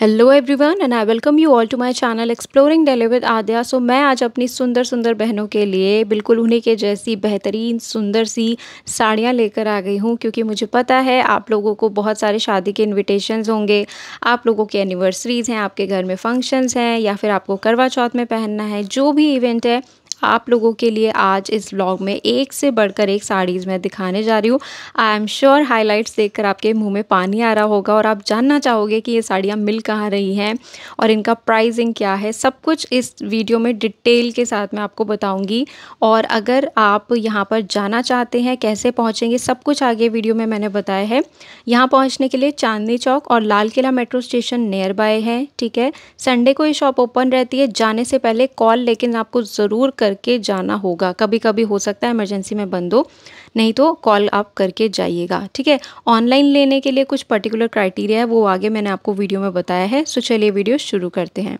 hello everyone and I welcome you all to my channel exploring daily with Aadya so मैं आज अपनी सुंदर सुंदर बहनों के लिए बिल्कुल उन्हीं के जैसी बेहतरीन सुंदर सी साड़ियाँ लेकर आ गई हूँ क्योंकि मुझे पता है आप लोगों को बहुत सारे शादी के इन्विटेशन होंगे आप लोगों के एनिवर्सरीज़ हैं आपके घर में फंक्शंस हैं या फिर आपको करवा चौथ में पहनना है जो भी इवेंट है आप लोगों के लिए आज इस ब्लॉग में एक से बढ़कर एक साड़ीज़ मैं दिखाने जा रही हूँ आई एम श्योर हाईलाइट्स देखकर आपके मुंह में पानी आ रहा होगा और आप जानना चाहोगे कि ये साड़ियाँ मिल कहाँ रही हैं और इनका प्राइसिंग क्या है सब कुछ इस वीडियो में डिटेल के साथ मैं आपको बताऊँगी और अगर आप यहाँ पर जाना चाहते हैं कैसे पहुँचेंगे सब कुछ आगे वीडियो में मैंने बताया है यहाँ पहुँचने के लिए चांदनी चौक और Lal Qila metro station nearby है ठीक है संडे को ये शॉप ओपन रहती है जाने से पहले कॉल लेकिन आपको ज़रूर कर करके जाना होगा कभी कभी हो सकता है इमरजेंसी में बंद हो नहीं तो कॉल आप करके जाइएगा ठीक है ऑनलाइन लेने के लिए कुछ पर्टिकुलर क्राइटेरिया है वो आगे मैंने आपको वीडियो में बताया है सो चलिए वीडियो शुरू करते हैं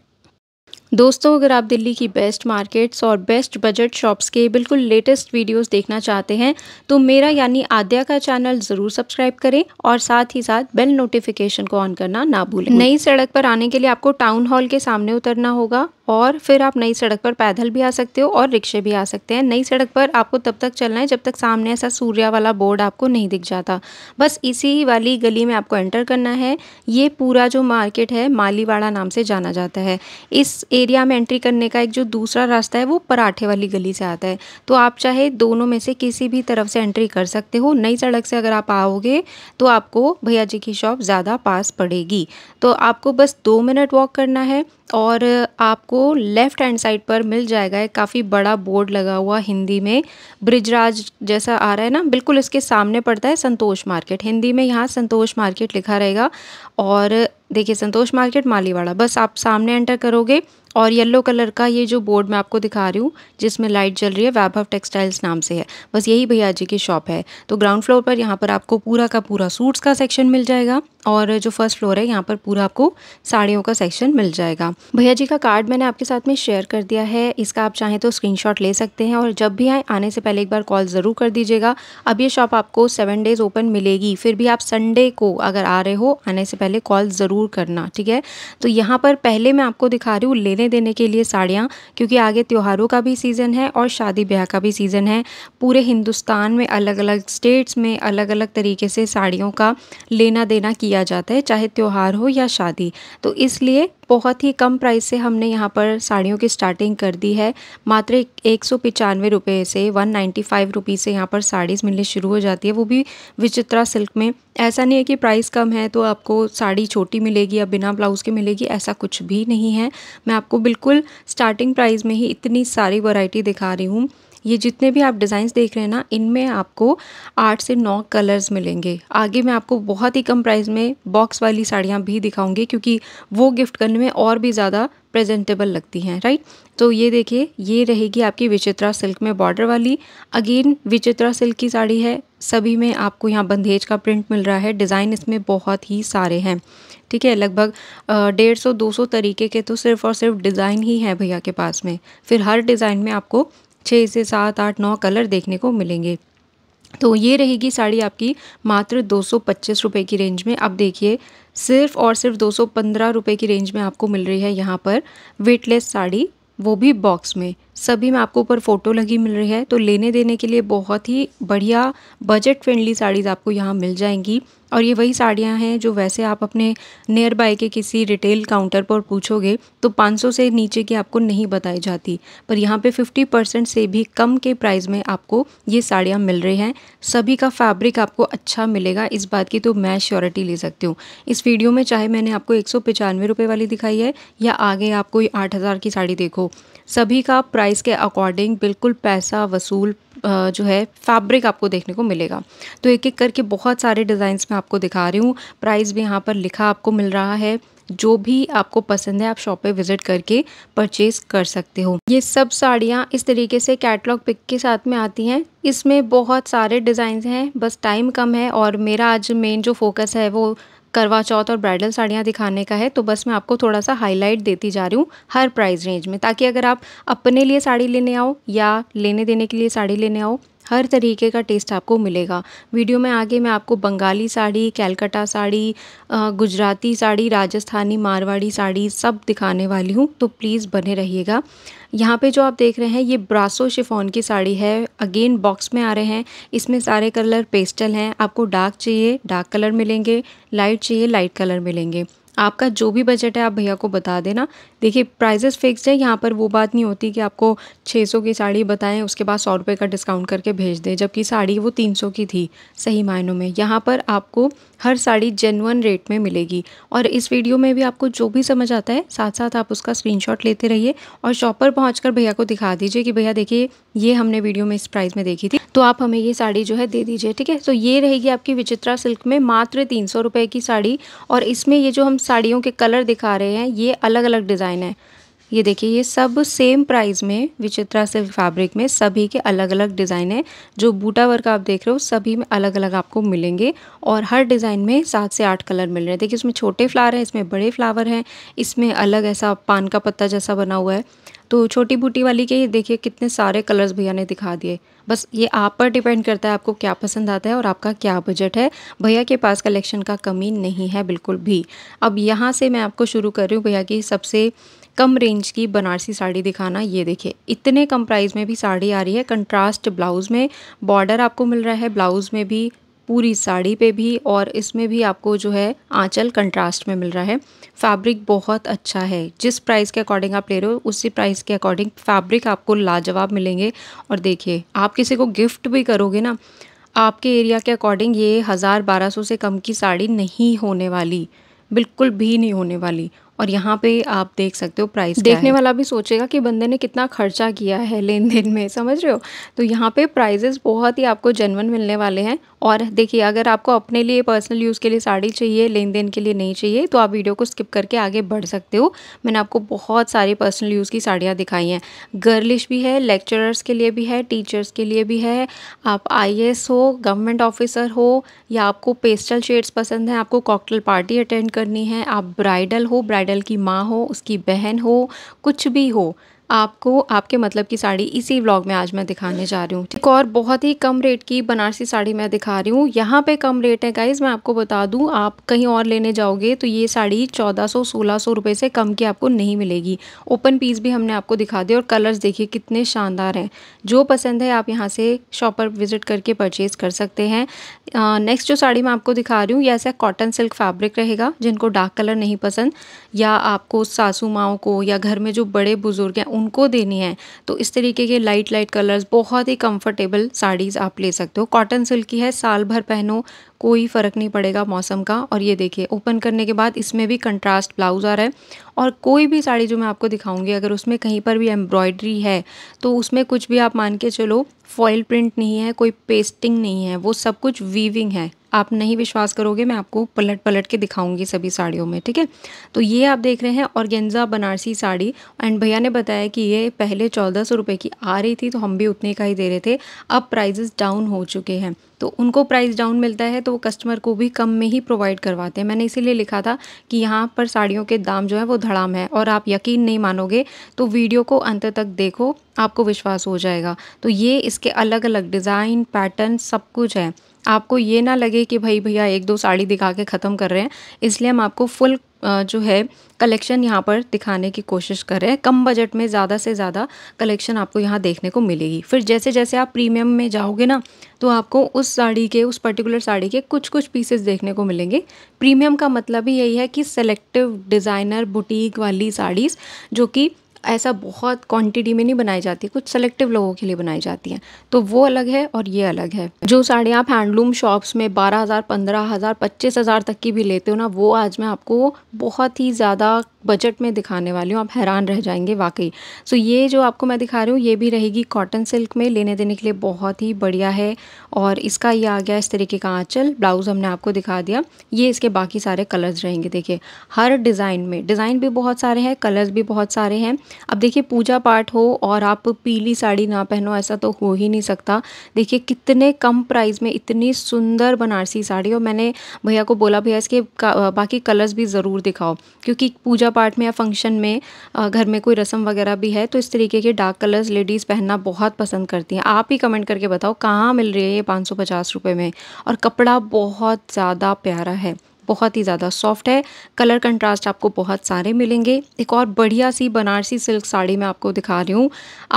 दोस्तों अगर आप दिल्ली की बेस्ट मार्केट्स और बेस्ट बजट शॉप्स के बिल्कुल लेटेस्ट वीडियोस देखना चाहते हैं तो मेरा यानी आद्या का चैनल ज़रूर सब्सक्राइब करें और साथ ही साथ बेल नोटिफिकेशन को ऑन करना ना भूलें नई सड़क पर आने के लिए आपको टाउन हॉल के सामने उतरना होगा और फिर आप नई सड़क पर पैदल भी आ सकते हो और रिक्शे भी आ सकते हैं नई सड़क पर आपको तब तक चलना है जब तक सामने ऐसा सूर्या वाला बोर्ड आपको नहीं दिख जाता बस इसी वाली गली में आपको एंटर करना है ये पूरा जो मार्केट है मालीवाड़ा नाम से जाना जाता है इस एरिया में एंट्री करने का एक जो दूसरा रास्ता है वो पराठे वाली गली से आता है तो आप चाहे दोनों में से किसी भी तरफ से एंट्री कर सकते हो नई सड़क से अगर आप आओगे तो आपको भैया जी की शॉप ज़्यादा पास पड़ेगी तो आपको बस दो मिनट वॉक करना है और आपको लेफ़्ट हैंड साइड पर मिल जाएगा एक काफ़ी बड़ा बोर्ड लगा हुआ हिंदी में ब्रिजराज जैसा आ रहा है ना बिल्कुल इसके सामने पड़ता है संतोष मार्केट हिंदी में यहाँ संतोष मार्केट लिखा रहेगा और देखिए संतोष मार्केट मालीवाड़ा बस आप सामने एंटर करोगे और येलो कलर का ये जो बोर्ड मैं आपको दिखा रही हूँ जिसमें लाइट जल रही है वैभव टेक्सटाइल्स नाम से है बस यही भैया जी की शॉप है तो ग्राउंड फ्लोर पर यहाँ पर आपको पूरा का पूरा सूट्स का सेक्शन मिल जाएगा और जो फर्स्ट फ्लोर है यहाँ पर पूरा आपको साड़ियों का सेक्शन मिल जाएगा भैया जी का कार्ड मैंने आपके साथ में शेयर कर दिया है इसका आप चाहें तो स्क्रीनशॉट ले सकते हैं और जब भी आए आने से पहले एक बार कॉल ज़रूर कर दीजिएगा अब ये शॉप आपको सेवन डेज़ ओपन मिलेगी फिर भी आप संडे को अगर आ रहे हो आने से पहले कॉल ज़रूर करना ठीक है तो यहाँ पर पहले मैं आपको दिखा रही हूँ लेने देने के लिए साड़ियाँ क्योंकि आगे त्योहारों का भी सीज़न है और शादी ब्याह का भी सीज़न है पूरे हिंदुस्तान में अलग अलग स्टेट्स में अलग अलग तरीके से साड़ियों का लेना देना किया जाता है चाहे त्यौहार हो या शादी तो इसलिए बहुत ही कम प्राइस से हमने यहाँ पर साड़ियों की स्टार्टिंग कर दी है मात्र एक सौ पचानवे रुपये से वन नाइन्टी फाइव रुपीज़ से यहाँ पर साड़ीज़ मिलनी शुरू हो जाती है वो भी विचित्रा सिल्क में ऐसा नहीं है कि प्राइस कम है तो आपको साड़ी छोटी मिलेगी या बिना ब्लाउज़ के मिलेगी ऐसा कुछ भी नहीं है मैं आपको बिल्कुल स्टार्टिंग प्राइस में ही इतनी सारी वराइटी दिखा रही हूँ ये जितने भी आप डिज़ाइंस देख रहे हैं ना इनमें आपको आठ से नौ कलर्स मिलेंगे आगे मैं आपको बहुत ही कम प्राइस में बॉक्स वाली साड़ियाँ भी दिखाऊंगी क्योंकि वो गिफ्ट करने में और भी ज़्यादा प्रेजेंटेबल लगती हैं राइट तो ये देखिए ये रहेगी आपकी विचित्रा सिल्क में बॉर्डर वाली अगेन विचित्रा सिल्क की साड़ी है सभी में आपको यहाँ बंदेज का प्रिंट मिल रहा है डिज़ाइन इसमें बहुत ही सारे हैं ठीक है लगभग डेढ़ सौ दो सौ तरीके के तो सिर्फ और सिर्फ डिज़ाइन ही है भैया के पास में फिर हर डिज़ाइन में आपको छः से सात आठ नौ कलर देखने को मिलेंगे तो ये रहेगी साड़ी आपकी मात्र दो सौ पच्चीस रुपये की रेंज में अब देखिए सिर्फ और सिर्फ दो सौ पंद्रह रुपये की रेंज में आपको मिल रही है यहाँ पर वेटलेस साड़ी वो भी बॉक्स में सभी में आपको ऊपर फ़ोटो लगी मिल रही है तो लेने देने के लिए बहुत ही बढ़िया बजट फ्रेंडली साड़ीज़ आपको यहाँ मिल जाएंगी और ये वही साड़ियाँ हैं जो वैसे आप अपने नियर बाय के किसी रिटेल काउंटर पर पूछोगे तो 500 से नीचे की आपको नहीं बताई जाती पर यहाँ पे 50 परसेंट से भी कम के प्राइस में आपको ये साड़ियाँ मिल रही हैं सभी का फैब्रिक आपको अच्छा मिलेगा इस बात की तो मैं श्योरिटी ले सकती हूँ इस वीडियो में चाहे मैंने आपको एक सौ वाली दिखाई है या आगे आप कोई आठ की साड़ी देखो सभी का प्राइस के अकॉर्डिंग बिल्कुल पैसा वसूल जो है फैब्रिक आपको देखने को मिलेगा तो एक एक करके बहुत सारे डिज़ाइंस मैं आपको दिखा रही हूँ प्राइस भी यहाँ पर लिखा आपको मिल रहा है जो भी आपको पसंद है आप शॉप पे विजिट करके परचेज कर सकते हो ये सब साड़ियाँ इस तरीके से कैटलॉग पिक के साथ में आती हैं इसमें बहुत सारे डिज़ाइन हैं बस टाइम कम है और मेरा आज मेन जो फोकस है वो करवा चौथ और ब्राइडल साड़ियाँ दिखाने का है तो बस मैं आपको थोड़ा सा हाईलाइट देती जा रही हूँ हर प्राइस रेंज में ताकि अगर आप अपने लिए साड़ी लेने आओ या लेने देने के लिए साड़ी लेने आओ हर तरीके का टेस्ट आपको मिलेगा वीडियो में आगे मैं आपको बंगाली साड़ी कैलकटा साड़ी गुजराती साड़ी राजस्थानी मारवाड़ी साड़ी सब दिखाने वाली हूँ तो प्लीज़ बने रहिएगा यहाँ पे जो आप देख रहे हैं ये ब्रासो शिफॉन की साड़ी है अगेन बॉक्स में आ रहे हैं इसमें सारे कलर पेस्टल हैं आपको डार्क चाहिए डार्क कलर मिलेंगे लाइट चाहिए लाइट कलर मिलेंगे आपका जो भी बजट है आप भैया को बता देना देखिए प्राइजेस फिक्स है यहाँ पर वो बात नहीं होती कि आपको 600 की साड़ी बताएं उसके बाद सौ रुपये का डिस्काउंट करके भेज दें जबकि साड़ी वो 300 की थी सही मायनों में यहाँ पर आपको हर साड़ी जेनुअन रेट में मिलेगी और इस वीडियो में भी आपको जो भी समझ आता है साथ साथ आप उसका स्क्रीन लेते रहिए और शॉप पर पहुँच भैया को दिखा दीजिए कि भैया देखिए ये हमने वीडियो में इस प्राइस में देखी थी तो आप हमें ये साड़ी जो है दे दीजिए ठीक है तो ये रहेगी आपकी विचित्रा सिल्क में मात्र तीन सौ की साड़ी और इसमें ये जो हम साड़ियों के कलर दिखा रहे हैं ये अलग अलग डिज़ाइन डिज़ाइन है ये देखिए ये सब सेम प्राइस में विचित्रा सिल्क फैब्रिक में सभी के अलग अलग डिज़ाइन है जो बूटा वर्क आप देख रहे हो सभी में अलग अलग आपको मिलेंगे और हर डिज़ाइन में सात से आठ कलर मिल रहे हैं देखिए इसमें छोटे फ्लावर हैं इसमें बड़े फ्लावर हैं इसमें अलग ऐसा पान का पत्ता जैसा बना हुआ है तो छोटी बूटी वाली के देखिए कितने सारे कलर्स भैया ने दिखा दिए बस ये आप पर डिपेंड करता है आपको क्या पसंद आता है और आपका क्या बजट है भैया के पास कलेक्शन का कमी नहीं है बिल्कुल भी अब यहाँ से मैं आपको शुरू कर रही हूँ भैया की सबसे कम रेंज की बनारसी साड़ी दिखाना ये देखिए इतने कम प्राइस में भी साड़ी आ रही है कंट्रास्ट ब्लाउज़ में बॉर्डर आपको मिल रहा है ब्लाउज़ में भी पूरी साड़ी पे भी और इसमें भी आपको जो है आंचल कंट्रास्ट में मिल रहा है फैब्रिक बहुत अच्छा है जिस प्राइस के अकॉर्डिंग आप ले रहे हो उसी प्राइस के अकॉर्डिंग फैब्रिक आपको लाजवाब मिलेंगे और देखिए आप किसी को गिफ्ट भी करोगे ना आपके एरिया के अकॉर्डिंग ये हज़ार बारह सौ से कम की साड़ी नहीं होने वाली बिल्कुल भी नहीं होने वाली और यहाँ पे आप देख सकते हो प्राइस देखने वाला भी सोचेगा कि बंदे ने कितना खर्चा किया है लेन देन में समझ रहे हो तो यहाँ पे प्राइजेस बहुत ही आपको जेनवन मिलने वाले हैं और देखिए अगर आपको अपने लिए पर्सनल यूज़ के लिए साड़ी चाहिए लेन देन के लिए नहीं चाहिए तो आप वीडियो को स्किप करके आगे बढ़ सकते हो मैंने आपको बहुत सारी पर्सनल यूज़ की साड़ियाँ दिखाई हैं गर्लिश भी है लेक्चरर्स के लिए भी है टीचर्स के लिए भी है आप आई हो गवर्नमेंट ऑफिसर हो या आपको पेस्टल शेड्स पसंद हैं आपको कॉकटल पार्टी अटेंड करनी है आप ब्राइडल हो ब्राइडल आइडल की माँ हो उसकी बहन हो कुछ भी हो आपको आपके मतलब की साड़ी इसी व्लॉग में आज मैं दिखाने जा रही हूँ एक और बहुत ही कम रेट की बनारसी साड़ी मैं दिखा रही हूँ यहाँ पे कम रेट है गाइज मैं आपको बता दूँ आप कहीं और लेने जाओगे तो ये साड़ी चौदह सौ सोलह सौ रुपये से कम की आपको नहीं मिलेगी ओपन पीस भी हमने आपको दिखा दिया और कलर्स देखिए कितने शानदार हैं जो पसंद है आप यहाँ से शॉप पर विज़िट करके परचेज़ कर सकते हैं नेक्स्ट जो साड़ी मैं आपको दिखा रही हूँ ये ऐसा कॉटन सिल्क फैब्रिक रहेगा जिनको डार्क कलर नहीं पसंद या आपको सासू माओ को या घर में जो बड़े बुज़ुर्ग हैं उनको देनी है तो इस तरीके के लाइट लाइट कलर्स बहुत ही कंफर्टेबल साड़ीज़ आप ले सकते हो कॉटन सिल्क की है साल भर पहनो कोई फ़र्क नहीं पड़ेगा मौसम का और ये देखिए ओपन करने के बाद इसमें भी कंट्रास्ट ब्लाउज़ आ रहा है और कोई भी साड़ी जो मैं आपको दिखाऊंगी अगर उसमें कहीं पर भी एम्ब्रॉयडरी है तो उसमें कुछ भी आप मान के चलो फॉयल प्रिंट नहीं है कोई पेस्टिंग नहीं है वो सब कुछ वीविंग है आप नहीं विश्वास करोगे मैं आपको पलट पलट के दिखाऊंगी सभी साड़ियों में ठीक है तो ये आप देख रहे हैं ऑर्गेंजा बनारसी साड़ी एंड भैया ने बताया कि ये पहले चौदह सौ रुपये की आ रही थी तो हम भी उतने का ही दे रहे थे अब प्राइजेस डाउन हो चुके हैं तो उनको प्राइस डाउन मिलता है तो वो कस्टमर को भी कम में ही प्रोवाइड करवाते हैं मैंने इसीलिए लिखा था कि यहाँ पर साड़ियों के दाम जो है वो धड़ाम है और आप यकीन नहीं मानोगे तो वीडियो को अंत तक देखो आपको विश्वास हो जाएगा तो ये इसके अलग अलग डिज़ाइन पैटर्न सब कुछ है आपको ये ना लगे कि भाई भैया एक दो साड़ी दिखा के ख़त्म कर रहे हैं इसलिए हम आपको फुल जो है कलेक्शन यहाँ पर दिखाने की कोशिश कर रहे हैं कम बजट में ज़्यादा से ज़्यादा कलेक्शन आपको यहाँ देखने को मिलेगी फिर जैसे जैसे आप प्रीमियम में जाओगे ना तो आपको उस साड़ी के उस पर्टिकुलर साड़ी के कुछ कुछ पीसेस देखने को मिलेंगे प्रीमियम का मतलब ही यही है कि सेलेक्टिव डिज़ाइनर बुटीक वाली साड़ीज़ जो कि ऐसा बहुत क्वांटिटी में नहीं बनाई जाती कुछ सेलेक्टिव लोगों के लिए बनाई जाती हैं तो वो अलग है और ये अलग है जो साड़ियाँ आप हैंडलूम शॉप्स में बारह हज़ार पंद्रह हज़ार पच्चीस हज़ार तक की भी लेते हो ना वो आज मैं आपको बहुत ही ज़्यादा बजट में दिखाने वाली हूँ आप हैरान रह जाएंगे वाकई सो ये जो आपको मैं दिखा रही हूँ ये भी रहेगी कॉटन सिल्क में लेने देने के लिए बहुत ही बढ़िया है और इसका ये आ गया इस तरीके का आँचल ब्लाउज़ हमने आपको दिखा दिया ये इसके बाकी सारे कलर्स रहेंगे देखिए हर डिज़ाइन में डिज़ाइन भी बहुत सारे हैं कलर्स भी बहुत सारे हैं अब देखिए पूजा पाठ हो और आप पीली साड़ी ना पहनो ऐसा तो हो ही नहीं सकता देखिए कितने कम प्राइस में इतनी सुंदर बनारसी साड़ी और मैंने भैया को बोला भैया इसके बाकी कलर्स भी ज़रूर दिखाओ क्योंकि पूजा पाठ में या फंक्शन में घर में कोई रस्म वगैरह भी है तो इस तरीके के डार्क कलर्स लेडीज़ पहनना बहुत पसंद करती हैं आप ही कमेंट करके बताओ कहाँ मिल रही है ये पाँच सौ पचास रुपये में और कपड़ा बहुत ज़्यादा प्यारा है बहुत ही ज़्यादा सॉफ्ट है कलर कंट्रास्ट आपको बहुत सारे मिलेंगे एक और बढ़िया सी बनारसी सिल्क साड़ी मैं आपको दिखा रही हूँ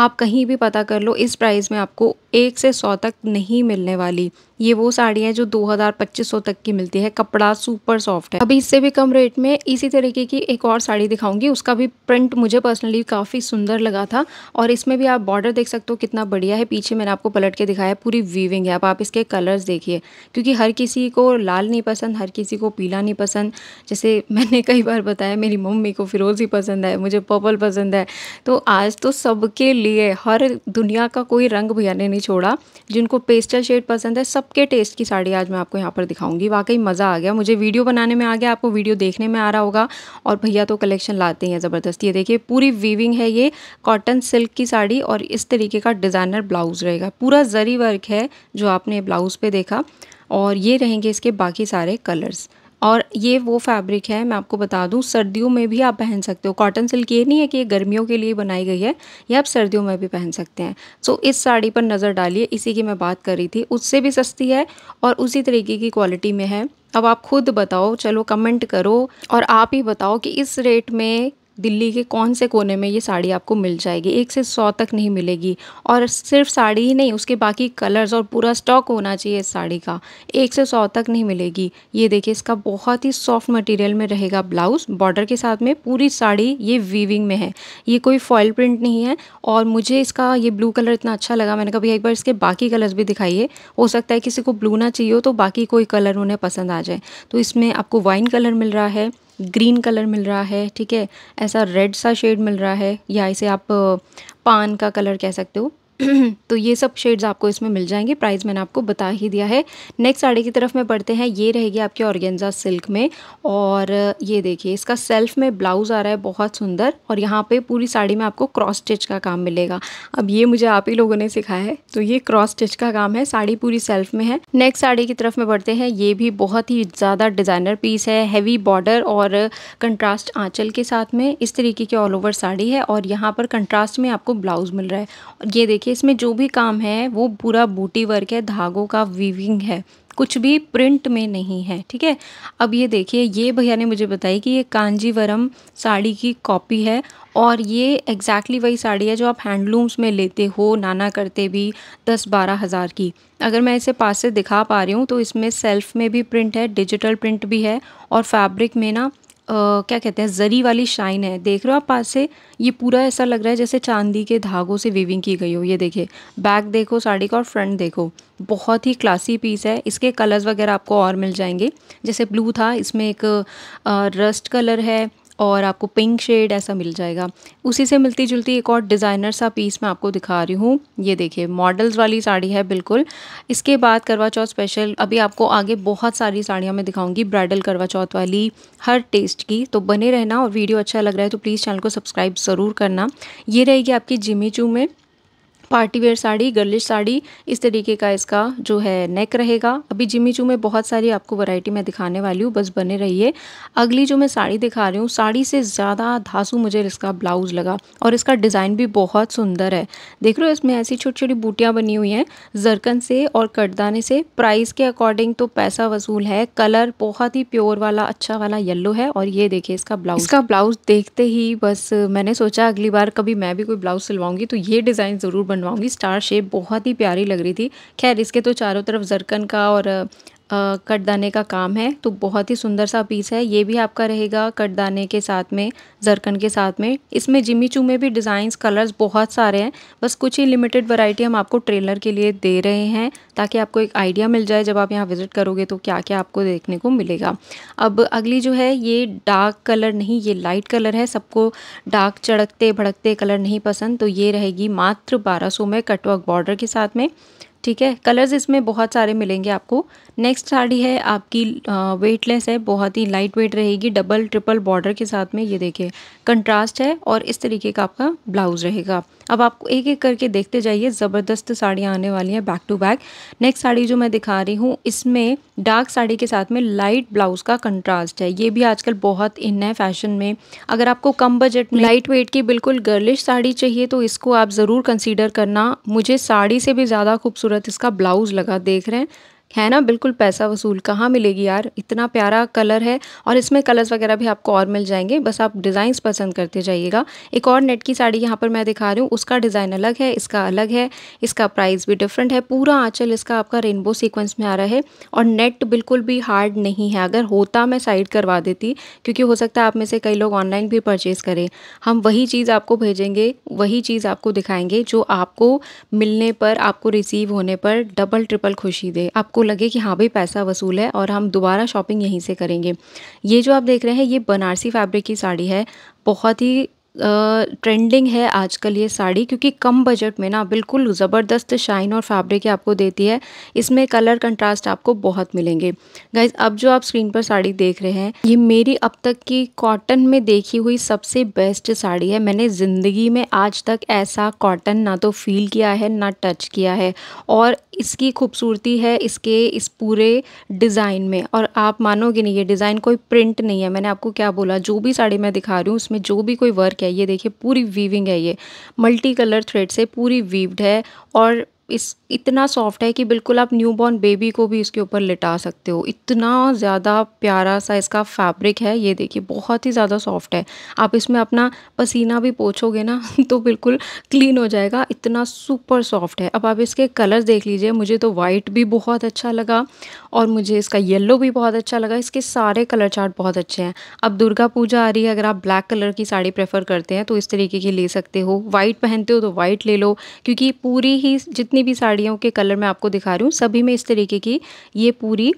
आप कहीं भी पता कर लो इस प्राइस में आपको एक से सौ तक नहीं मिलने वाली ये वो साड़ी है जो दो हज़ार पच्चीस सौ तक की मिलती है कपड़ा सुपर सॉफ्ट है अभी इससे भी कम रेट में इसी तरीके की एक और साड़ी दिखाऊंगी उसका भी प्रिंट मुझे पर्सनली काफ़ी सुंदर लगा था और इसमें भी आप बॉर्डर देख सकते हो कितना बढ़िया है पीछे मैंने आपको पलट के दिखाया है पूरी वीविंग है अब आप इसके कलर्स देखिए क्योंकि हर किसी को लाल नहीं पसंद हर किसी को पीला नहीं पसंद जैसे मैंने कई बार बताया मेरी मम्मी को फिरोज़ी पसंद है मुझे पर्पल पसंद है तो आज तो सबके लिए हर दुनिया का कोई रंग भैया ने नहीं छोड़ा जिनको पेस्टल शेड पसंद है सब सबके टेस्ट की साड़ी आज मैं आपको यहाँ पर दिखाऊंगी वाकई मज़ा आ गया मुझे वीडियो बनाने में आ गया आपको वीडियो देखने में आ रहा होगा और भैया तो कलेक्शन लाते हैं ज़बरदस्ती ये देखिए पूरी वीविंग है ये कॉटन सिल्क की साड़ी और इस तरीके का डिज़ाइनर ब्लाउज़ रहेगा पूरा जरी वर्क है जो आपने ब्लाउज़ पर देखा और ये रहेंगे इसके बाकी सारे कलर्स और ये वो फैब्रिक है मैं आपको बता दूँ सर्दियों में भी आप पहन सकते हो कॉटन सिल्क ये नहीं है कि ये गर्मियों के लिए बनाई गई है ये आप सर्दियों में भी पहन सकते हैं सो इस साड़ी पर नज़र डालिए इसी की मैं बात कर रही थी उससे भी सस्ती है और उसी तरीके की क्वालिटी में है अब आप खुद बताओ चलो कमेंट करो और आप ही बताओ कि इस रेट में दिल्ली के कौन से कोने में ये साड़ी आपको मिल जाएगी एक से सौ तक नहीं मिलेगी और सिर्फ साड़ी ही नहीं उसके बाकी कलर्स और पूरा स्टॉक होना चाहिए इस साड़ी का एक से सौ तक नहीं मिलेगी ये देखिए इसका बहुत ही सॉफ्ट मटेरियल में रहेगा ब्लाउज़ बॉर्डर के साथ में पूरी साड़ी ये वीविंग में है ये कोई फॉयल प्रिंट नहीं है और मुझे इसका ये ब्लू कलर इतना अच्छा लगा मैंने कभी एक बार इसके बाकी कलर्स भी दिखाइए हो सकता है किसी को ब्लू ना चाहिए हो तो बाकी कोई कलर उन्हें पसंद आ जाए तो इसमें आपको वाइन कलर मिल रहा है ग्रीन कलर मिल रहा है ठीक है ऐसा रेड सा शेड मिल रहा है या इसे आप पान का कलर कह सकते हो तो ये सब शेड्स आपको इसमें मिल जाएंगे प्राइस मैंने आपको बता ही दिया है नेक्स्ट साड़ी की तरफ में बढ़ते हैं ये रहेगी आपके ऑर्गेन्जा सिल्क में और ये देखिए इसका सेल्फ में ब्लाउज़ आ रहा है बहुत सुंदर और यहाँ पे पूरी साड़ी में आपको क्रॉस स्टिच का काम मिलेगा अब ये मुझे आप ही लोगों ने सिखाया है तो ये क्रॉस स्टिच का काम है साड़ी पूरी सेल्फ में है नेक्स्ट साड़ी की तरफ में बढ़ते हैं ये भी बहुत ही ज़्यादा डिज़ाइनर पीस है हैवी बॉर्डर और कंट्रास्ट आँचल के साथ में इस तरीके की ऑल ओवर साड़ी है और यहाँ पर कंट्रास्ट में आपको ब्लाउज़ मिल रहा है और ये देखिए देखिए इसमें जो भी काम है वो पूरा बूटी वर्क है धागों का वीविंग है कुछ भी प्रिंट में नहीं है ठीक है अब ये देखिए ये भैया ने मुझे बताई कि ये कांजीवरम साड़ी की कॉपी है और ये एग्जैक्टली exactly वही साड़ी है जो आप हैंडलूम्स में लेते हो नाना करते भी दस बारह हज़ार की अगर मैं इसे पास से दिखा पा रही हूँ तो इसमें सेल्फ में भी प्रिंट है डिजिटल प्रिंट भी है और फैब्रिक में ना क्या कहते हैं ज़री वाली शाइन है देख रहे हो आप पास से ये पूरा ऐसा लग रहा है जैसे चांदी के धागों से वीविंग की गई हो ये देखिए बैक देखो साड़ी का और फ्रंट देखो बहुत ही क्लासी पीस है इसके कलर्स वगैरह आपको और मिल जाएंगे जैसे ब्लू था इसमें एक रस्ट कलर है और आपको पिंक शेड ऐसा मिल जाएगा उसी से मिलती जुलती एक और डिज़ाइनर सा पीस मैं आपको दिखा रही हूँ ये देखिए मॉडल्स वाली साड़ी है बिल्कुल इसके बाद करवा चौथ स्पेशल अभी आपको आगे बहुत सारी साड़ियाँ मैं दिखाऊँगी ब्राइडल करवा चौथ वाली हर टेस्ट की तो बने रहना और वीडियो अच्छा लग रहा है तो प्लीज़ चैनल को सब्सक्राइब ज़रूर करना ये रहेगी आपकी जिमी चू में party wear sari girlish sari इस तरीके का इसका जो है नेक रहेगा अभी जिमी चू में बहुत सारी आपको वैरायटी मैं दिखाने वाली हूँ बस बने रहिए अगली जो मैं साड़ी दिखा रही हूँ साड़ी से ज़्यादा धासू मुझे इसका ब्लाउज लगा और इसका डिज़ाइन भी बहुत सुंदर है देख रहे हो इसमें ऐसी छोटी छोटी बूटियाँ बनी हुई हैं जरकन से और कटदाने से प्राइस के अकॉर्डिंग तो पैसा वसूल है कलर बहुत ही प्योर वाला अच्छा वाला येलो है और ये देखिए इसका ब्लाउज इसका ब्लाउज देखते ही बस मैंने सोचा अगली बार कभी मैं भी कोई ब्लाउज सिलवाऊंगी तो ये डिज़ाइन ज़रूर बनवाऊंगी स्टार शेप बहुत ही प्यारी लग रही थी खैर इसके तो चारों तरफ जरकन का और कटदाने का काम है तो बहुत ही सुंदर सा पीस है ये भी आपका रहेगा कटदाने के साथ में जरकन के साथ में इसमें जिमी चू में भी डिज़ाइंस कलर्स बहुत सारे हैं बस कुछ ही लिमिटेड वैरायटी हम आपको ट्रेलर के लिए दे रहे हैं ताकि आपको एक आइडिया मिल जाए जब आप यहाँ विज़िट करोगे तो क्या क्या आपको देखने को मिलेगा अब अगली जो है ये डार्क कलर नहीं ये लाइट कलर है सबको डार्क चढ़कते भड़कते कलर नहीं पसंद तो ये रहेगी मात्र बारह में कटवर्क बॉर्डर के साथ में ठीक है कलर्स इसमें बहुत सारे मिलेंगे आपको नेक्स्ट साड़ी है आपकी वेटलेस है बहुत ही लाइट वेट रहेगी डबल ट्रिपल बॉर्डर के साथ में ये देखिए कंट्रास्ट है और इस तरीके का आपका ब्लाउज़ रहेगा अब आपको एक एक करके देखते जाइए ज़बरदस्त साड़ियाँ आने वाली हैं back to back next sari जो मैं दिखा रही हूँ इसमें डार्क साड़ी के साथ में लाइट ब्लाउज़ का कंट्रास्ट है ये भी आजकल बहुत इन है फैशन में अगर आपको कम बजट में लाइट वेट की बिल्कुल गर्लिश साड़ी चाहिए तो इसको आप ज़रूर कंसिडर करना मुझे साड़ी से भी ज़्यादा खूबसूरत इसका ब्लाउज़ लगा देख रहे हैं है ना बिल्कुल पैसा वसूल कहाँ मिलेगी यार इतना प्यारा कलर है और इसमें कलर्स वगैरह भी आपको और मिल जाएंगे बस आप डिज़ाइंस पसंद करते जाइएगा एक और नेट की साड़ी यहाँ पर मैं दिखा रही हूँ उसका डिज़ाइन अलग है इसका अलग है इसका प्राइस भी डिफरेंट है पूरा आँचल इसका आपका रेनबो सीक्वेंस में आ रहा है और नेट बिल्कुल भी हार्ड नहीं है अगर होता मैं साइड करवा देती क्योंकि हो सकता है आप में से कई लोग ऑनलाइन भी परचेज़ करें हम वही चीज़ आपको भेजेंगे वही चीज़ आपको दिखाएंगे जो आपको मिलने पर आपको रिसीव होने पर डबल ट्रिपल खुशी दे आपको आपको लगे कि हाँ भाई पैसा वसूल है और हम दोबारा शॉपिंग यहीं से करेंगे ये जो आप देख रहे हैं ये बनारसी फैब्रिक की साड़ी है बहुत ही ट्रेंडिंग है आजकल ये साड़ी क्योंकि कम बजट में ना बिल्कुल ज़बरदस्त शाइन और फैब्रिक आपको देती है इसमें कलर कंट्रास्ट आपको बहुत मिलेंगे गाइज अब जो आप स्क्रीन पर साड़ी देख रहे हैं ये मेरी अब तक की कॉटन में देखी हुई सबसे बेस्ट साड़ी है मैंने ज़िंदगी में आज तक ऐसा कॉटन ना तो फील किया है ना टच किया है और इसकी खूबसूरती है इसके इस पूरे डिज़ाइन में और आप मानोगे नहीं ये डिज़ाइन कोई प्रिंट नहीं है मैंने आपको क्या बोला जो भी साड़ी मैं दिखा रही हूँ उसमें जो भी कोई वर्क है ये देखिए पूरी वीविंग है ये मल्टी कलर थ्रेड से पूरी वीव्ड है और इस इतना सॉफ्ट है कि बिल्कुल आप न्यू बॉर्न बेबी को भी इसके ऊपर लिटा सकते हो इतना ज़्यादा प्यारा सा इसका फैब्रिक है ये देखिए बहुत ही ज़्यादा सॉफ्ट है आप इसमें अपना पसीना भी पोछोगे ना तो बिल्कुल क्लीन हो जाएगा इतना सुपर सॉफ्ट है अब आप इसके कलर्स देख लीजिए मुझे तो वाइट भी बहुत अच्छा लगा और मुझे इसका येल्लो भी बहुत अच्छा लगा इसके सारे कलर चार्ट बहुत अच्छे हैं अब दुर्गा पूजा आ रही है अगर आप ब्लैक कलर की साड़ी प्रेफर करते हैं तो इस तरीके की ले सकते हो वाइट पहनते हो तो वाइट ले लो क्योंकि पूरी ही जितनी भी साड़ी साड़ियों के कलर मैं आपको दिखा रही हूँ सभी में इस तरीके की ये पूरी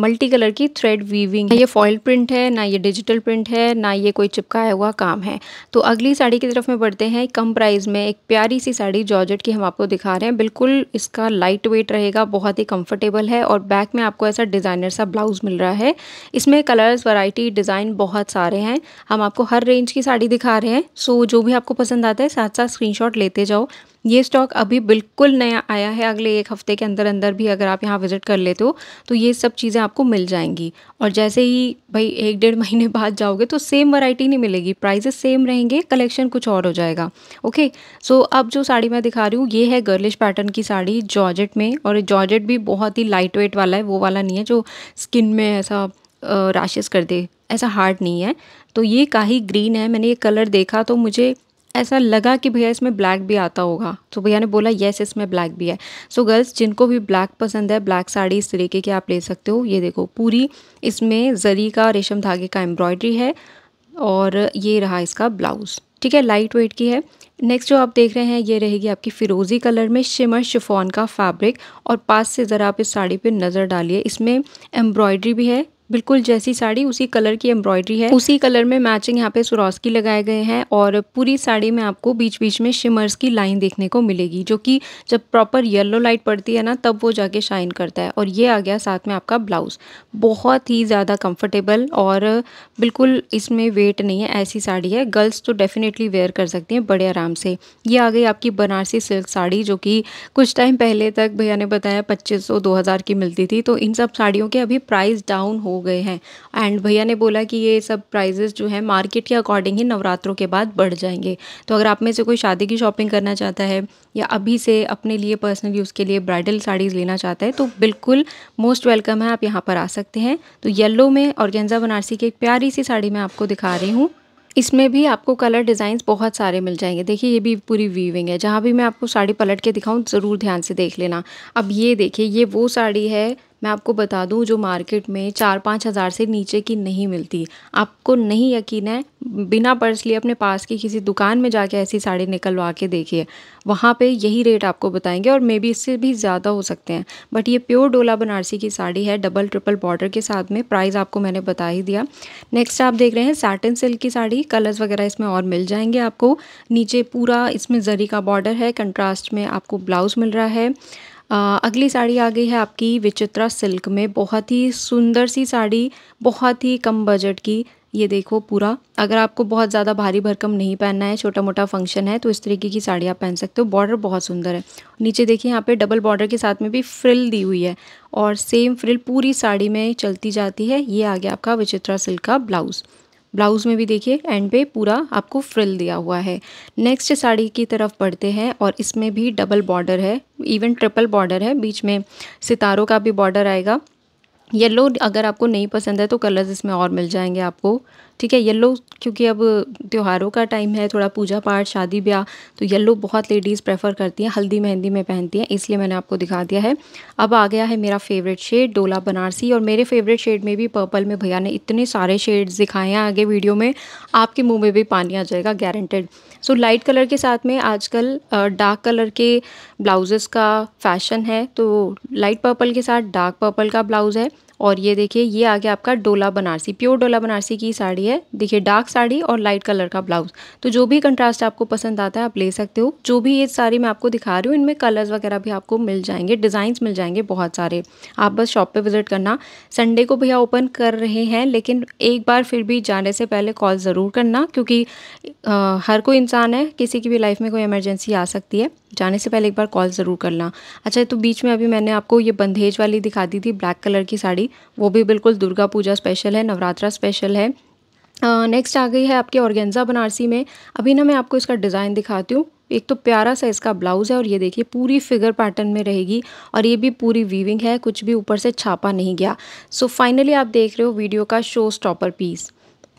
मल्टी कलर की थ्रेड वीविंग ये फॉइल प्रिंट है ना ये डिजिटल प्रिंट है ना ये कोई चिपकाया हुआ काम है तो अगली साड़ी की तरफ में बढ़ते हैं कम प्राइस में एक प्यारी सी साड़ी जॉर्जेट की हम आपको दिखा रहे हैं बिल्कुल इसका लाइट वेट रहेगा बहुत ही कंफर्टेबल है और बैक में आपको ऐसा डिज़ाइनर सा ब्लाउज मिल रहा है इसमें कलर्स वराइटी डिज़ाइन बहुत सारे हैं हम आपको हर रेंज की साड़ी दिखा रहे हैं सो जो भी आपको पसंद आता है साथ साथ स्क्रीन लेते जाओ ये स्टॉक अभी बिल्कुल नया आया है अगले एक हफ्ते के अंदर अंदर भी अगर आप यहाँ विज़िट कर लेते हो तो ये सब चीज़ें आपको मिल जाएंगी और जैसे ही भाई एक डेढ़ महीने बाद जाओगे तो सेम वैरायटी नहीं मिलेगी प्राइजेस सेम रहेंगे कलेक्शन कुछ और हो जाएगा ओके सो so, अब जो साड़ी मैं दिखा रही हूँ ये है गर्लिश पैटर्न की साड़ी जॉर्जेट में और जॉर्जेट भी बहुत ही लाइट वेट वाला है वो वाला नहीं है जो स्किन में ऐसा रैशेज़ कर दे ऐसा हार्ड नहीं है तो ये काही ग्रीन है मैंने ये कलर देखा तो मुझे ऐसा लगा कि भैया इसमें ब्लैक भी आता होगा तो भैया ने बोला येस इसमें ब्लैक भी है सो so गर्ल्स जिनको भी ब्लैक पसंद है ब्लैक साड़ी इस तरीके की आप ले सकते हो ये देखो पूरी इसमें जरी का रेशम धागे का एम्ब्रॉयडरी है और ये रहा इसका ब्लाउज़ ठीक है लाइट वेट की है नेक्स्ट जो आप देख रहे हैं ये रहेगी आपकी फ़िरोज़ी कलर में शिमर शिफॉन का फैब्रिक और पास से ज़रा आप इस साड़ी पे नज़र डालिए इसमें एम्ब्रॉयडरी भी है बिल्कुल जैसी साड़ी उसी कलर की एम्ब्रॉयडरी है उसी कलर में मैचिंग यहाँ पे की लगाए गए हैं और पूरी साड़ी में आपको बीच बीच में शिमर्स की लाइन देखने को मिलेगी जो कि जब प्रॉपर येलो लाइट पड़ती है ना तब वो जाके शाइन करता है और ये आ गया साथ में आपका ब्लाउज बहुत ही ज़्यादा कम्फर्टेबल और बिल्कुल इसमें वेट नहीं है ऐसी साड़ी है गर्ल्स तो डेफिनेटली वेयर कर सकती हैं बड़े आराम से ये आ गई आपकी बनारसी सिल्क साड़ी जो कि कुछ टाइम पहले तक भैया ने बताया पच्चीस सौ दो हज़ार की मिलती थी तो इन सब साड़ियों के अभी प्राइस डाउन हो गए हैं एंड भैया ने बोला कि ये सब प्राइजेस जो है मार्केट के अकॉर्डिंग ही नवरात्रों के बाद बढ़ जाएंगे तो अगर आप में से कोई शादी की शॉपिंग करना चाहता है या अभी से अपने लिए पर्सनल यूज़ के लिए ब्राइडल साड़ीज़ लेना चाहता है तो बिल्कुल मोस्ट वेलकम है आप यहाँ पर आ सकते हैं तो येल्लो में और बनारसी की एक प्यारी सी साड़ी मैं आपको दिखा रही हूँ इसमें भी आपको कलर डिज़ाइंस बहुत सारे मिल जाएंगे देखिए ये भी पूरी वीविंग है जहाँ भी मैं आपको साड़ी पलट के दिखाऊँ ज़रूर ध्यान से देख लेना अब ये देखिए ये वो साड़ी है मैं आपको बता दूं जो मार्केट में चार पाँच हज़ार से नीचे की नहीं मिलती आपको नहीं यकीन है बिना पर्स लिए अपने पास की किसी दुकान में जाके ऐसी साड़ी निकलवा के देखिए वहाँ पे यही रेट आपको बताएंगे और मे बी इससे भी ज़्यादा हो सकते हैं बट ये प्योर डोला बनारसी की साड़ी है डबल ट्रिपल बॉर्डर के साथ में प्राइस आपको मैंने बता ही दिया नेक्स्ट आप देख रहे हैं साटन सिल्क की साड़ी कलर्स वगैरह इसमें और मिल जाएंगे आपको नीचे पूरा इसमें जरी का बॉर्डर है कंट्रास्ट में आपको ब्लाउज़ मिल रहा है अगली साड़ी आ गई है आपकी विचित्रा सिल्क में बहुत ही सुंदर सी साड़ी बहुत ही कम बजट की ये देखो पूरा अगर आपको बहुत ज़्यादा भारी भरकम नहीं पहनना है छोटा मोटा फंक्शन है तो इस तरीके की साड़ी आप पहन सकते हो बॉर्डर बहुत सुंदर है नीचे देखिए यहाँ पे डबल बॉर्डर के साथ में भी फ्रिल दी हुई है और सेम फ्रिल पूरी साड़ी में चलती जाती है ये आ गया आपका विचित्रा सिल्क का ब्लाउज़ ब्लाउज़ में भी देखिए एंड पे पूरा आपको फ्रिल दिया हुआ है नेक्स्ट साड़ी की तरफ बढ़ते हैं और इसमें भी डबल बॉर्डर है इवन ट्रिपल बॉर्डर है बीच में सितारों का भी बॉर्डर आएगा येलो अगर आपको नहीं पसंद है तो कलर्स इसमें और मिल जाएंगे आपको ठीक है येलो क्योंकि अब त्योहारों का टाइम है थोड़ा पूजा पाठ शादी ब्याह तो येलो बहुत लेडीज़ प्रेफर करती हैं हल्दी मेहंदी में पहनती हैं इसलिए मैंने आपको दिखा दिया है अब आ गया है मेरा फेवरेट शेड डोला बनारसी और मेरे फेवरेट शेड में भी पर्पल में भैया ने इतने सारे शेड्स दिखाए हैं आगे वीडियो में आपके मुँह में भी पानी आ जाएगा गारंटेड सो लाइट कलर के साथ में आजकल डार्क कलर के ब्लाउजेस का फैशन है तो लाइट पर्पल के साथ डार्क पर्पल का ब्लाउज़ है और ये देखिए ये आ गया आपका डोला बनारसी प्योर डोला बनारसी की साड़ी है देखिए डार्क साड़ी और लाइट कलर का ब्लाउज तो जो भी कंट्रास्ट आपको पसंद आता है आप ले सकते हो जो भी ये साड़ी मैं आपको दिखा रही हूँ इनमें कलर्स वगैरह भी आपको मिल जाएंगे डिज़ाइंस मिल जाएंगे बहुत सारे आप बस शॉप पर विजिट करना संडे को भैया ओपन कर रहे हैं लेकिन एक बार फिर भी जाने से पहले कॉल ज़रूर करना क्योंकि आ, हर कोई इंसान है किसी की भी लाइफ में कोई इमरजेंसी आ सकती है जाने से पहले एक बार कॉल ज़रूर करना अच्छा तो बीच में अभी मैंने आपको ये बंदेज वाली दिखा दी थी ब्लैक कलर की साड़ी साड़ी वो भी बिल्कुल दुर्गा पूजा स्पेशल है नवरात्रा स्पेशल है नेक्स्ट आ गई है आपके ऑर्गेंजा बनारसी में अभी ना मैं आपको इसका डिज़ाइन दिखाती हूँ एक तो प्यारा सा इसका ब्लाउज़ है और ये देखिए पूरी फिगर पैटर्न में रहेगी और ये भी पूरी वीविंग है कुछ भी ऊपर से छापा नहीं गया सो so, फाइनली आप देख रहे हो वीडियो का शो स्टॉपर पीस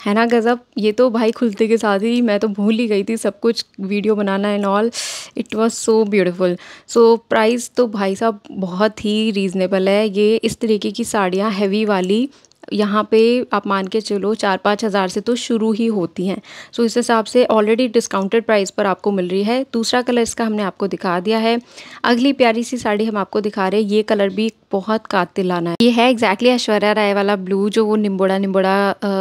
है ना गज़ब ये तो भाई खुलते के साथ ही मैं तो भूल ही गई थी सब कुछ वीडियो बनाना and all it was so beautiful so price तो भाई साहब बहुत ही रीज़नेबल है ये इस तरीके की साड़ियाँ हैवी वाली यहाँ पे आप मान के चलो चार पाँच हज़ार से तो शुरू ही होती हैं सो so, इस हिसाब से ऑलरेडी डिस्काउंटेड प्राइस पर आपको मिल रही है दूसरा कलर इसका हमने आपको दिखा दिया है अगली प्यारी सी साड़ी हम आपको दिखा रहे हैं ये कलर भी बहुत कातिलाना है ये है एग्जैक्टली ऐश्वर्या राय वाला ब्लू जो वो निम्बोड़ा निम्बोड़ा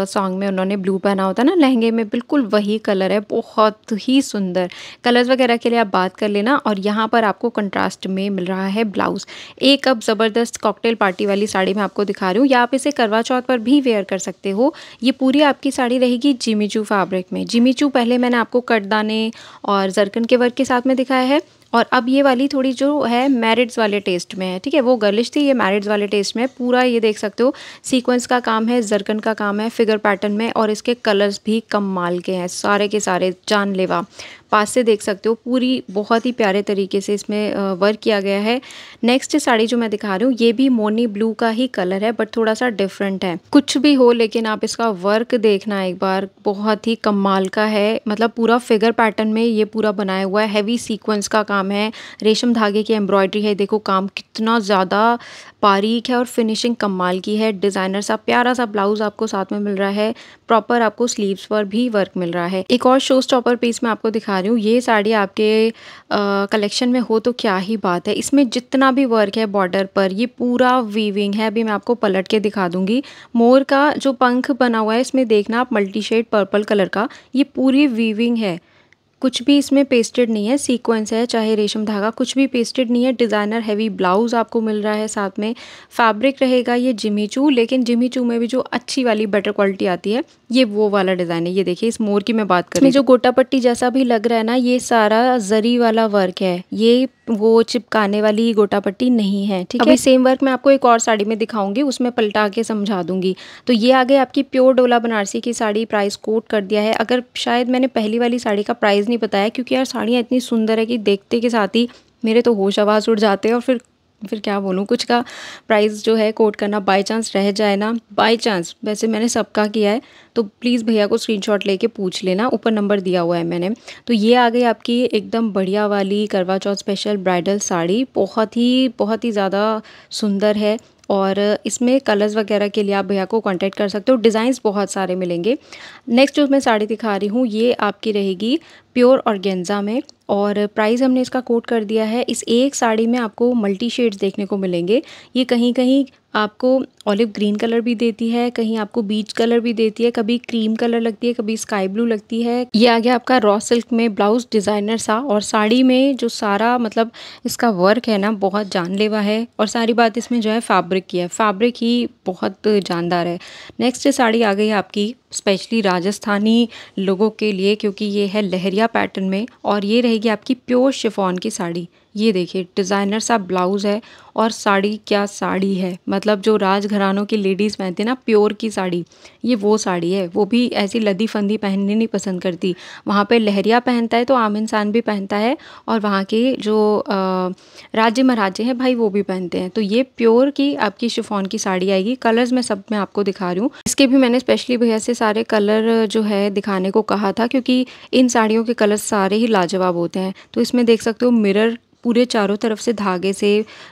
सॉन्ग में उन्होंने ब्लू पहना होता ना लहंगे में बिल्कुल वही कलर है बहुत ही सुंदर कलर्स वगैरह के लिए आप बात कर लेना और यहाँ पर आपको कंट्रास्ट में मिल रहा है ब्लाउज एक अब ज़बरदस्त कॉकटेल पार्टी वाली साड़ी मैं आपको दिखा रही हूँ या आप इसे करवा चौथ क्लॉथ पर भी वेयर कर सकते हो ये पूरी आपकी साड़ी रहेगी जिमीचू फैब्रिक में जिमीचू पहले मैंने आपको कटदाने और जरकन के वर्क के साथ में दिखाया है और अब ये वाली थोड़ी जो है मैरिट्स वाले टेस्ट में है ठीक है वो गर्लिश थी ये मैरिट्स वाले टेस्ट में पूरा ये देख सकते हो सीक्वेंस का काम है जरकन का काम है फिगर पैटर्न में और इसके कलर्स भी कम माल के हैं सारे के सारे जानलेवा पास से देख सकते हो पूरी बहुत ही प्यारे तरीके से इसमें वर्क किया गया है नेक्स्ट साड़ी जो मैं दिखा रही हूँ ये भी मोनी ब्लू का ही कलर है बट थोड़ा सा डिफरेंट है कुछ भी हो लेकिन आप इसका वर्क देखना एक बार बहुत ही कमाल का है मतलब पूरा फिगर पैटर्न में ये पूरा बनाया हुआ है हैवी सीक्वेंस का काम है रेशम धागे की एम्ब्रॉयडरी है देखो काम कितना ज़्यादा बारीक है और फिनिशिंग कमाल की है डिज़ाइनर सा प्यारा सा ब्लाउज आपको साथ में मिल रहा है प्रॉपर आपको स्लीव्स पर भी वर्क मिल रहा है एक और शो स्टॉपर पीस मैं आपको दिखा रही हूँ ये साड़ी आपके कलेक्शन में हो तो क्या ही बात है इसमें जितना भी वर्क है बॉर्डर पर ये पूरा वीविंग है अभी मैं आपको पलट के दिखा दूंगी मोर का जो पंख बना हुआ है इसमें देखना आप मल्टी शेड पर्पल कलर का ये पूरी वीविंग है कुछ भी इसमें पेस्टेड नहीं है सीक्वेंस है चाहे रेशम धागा कुछ भी पेस्टेड नहीं है डिज़ाइनर हैवी ब्लाउज़ आपको मिल रहा है साथ में फैब्रिक रहेगा ये जिमी चू लेकिन जिमी चू में भी जो अच्छी वाली बेटर क्वालिटी आती है ये वो वाला डिज़ाइन है ये देखिए इस मोर की मैं बात करूँ जो गोटा पट्टी जैसा भी लग रहा है ना ये सारा जरी वाला वर्क है ये वो चिपकाने वाली गोटा पट्टी नहीं है ठीक है सेम वर्क मैं आपको एक और साड़ी में दिखाऊंगी उसमें पलटा के समझा दूंगी तो ये आ आपकी प्योर डोला बनारसी की साड़ी प्राइस कोट कर दिया है अगर शायद मैंने पहली वाली साड़ी का प्राइस नहीं बताया क्योंकि यार साड़ियाँ इतनी सुंदर है कि देखते के साथ ही मेरे तो होश आवाज़ उड़ जाते हैं और फिर फिर क्या बोलूँ कुछ का प्राइस जो है कोट करना बाय चांस रह जाए ना बाय चांस वैसे मैंने सबका किया है तो प्लीज़ भैया को स्क्रीनशॉट लेके पूछ लेना ऊपर नंबर दिया हुआ है मैंने तो ये आ गई आपकी एकदम बढ़िया वाली करवा चौथ स्पेशल ब्राइडल साड़ी बहुत ही बहुत ही ज़्यादा सुंदर है और इसमें कलर्स वगैरह के लिए आप भैया को कांटेक्ट कर सकते हो डिज़ाइंस बहुत सारे मिलेंगे नेक्स्ट जो मैं साड़ी दिखा रही हूँ ये आपकी रहेगी प्योर ऑर्गेन्ज़ा में और प्राइस हमने इसका कोट कर दिया है इस एक साड़ी में आपको मल्टी शेड्स देखने को मिलेंगे ये कहीं कहीं आपको ऑलिव ग्रीन कलर भी देती है कहीं आपको बीच कलर भी देती है कभी क्रीम कलर लगती है कभी स्काई ब्लू लगती है ये आ गया आपका रॉ सिल्क में ब्लाउज डिज़ाइनर सा और साड़ी में जो सारा मतलब इसका वर्क है ना बहुत जानलेवा है और सारी बात इसमें जो है फैब्रिक की है फैब्रिक ही बहुत जानदार है नेक्स्ट साड़ी आ गई आपकी स्पेशली राजस्थानी लोगों के लिए क्योंकि ये है लहरिया पैटर्न में और ये रहेगी आपकी प्योर शिफॉन की साड़ी ये देखिए डिज़ाइनर सा ब्लाउज़ है और साड़ी क्या साड़ी है मतलब जो राजघरानों की लेडीज़ पहनती है ना प्योर की साड़ी ये वो साड़ी है वो भी ऐसी लदी फंदी पहननी नहीं पसंद करती वहाँ पे लहरिया पहनता है तो आम इंसान भी पहनता है और वहाँ के जो राज्य महाराजे हैं भाई वो भी पहनते हैं तो ये प्योर की आपकी शिफोन की साड़ी आएगी कलर्स मैं सब मैं आपको दिखा रही हूँ इसके भी मैंने स्पेशली भैया से सारे कलर जो है दिखाने को कहा था क्योंकि इन साड़ियों के कलर्स सारे ही लाजवाब होते हैं तो इसमें देख सकते हो मिरर पूरे चारों तरफ से धागे से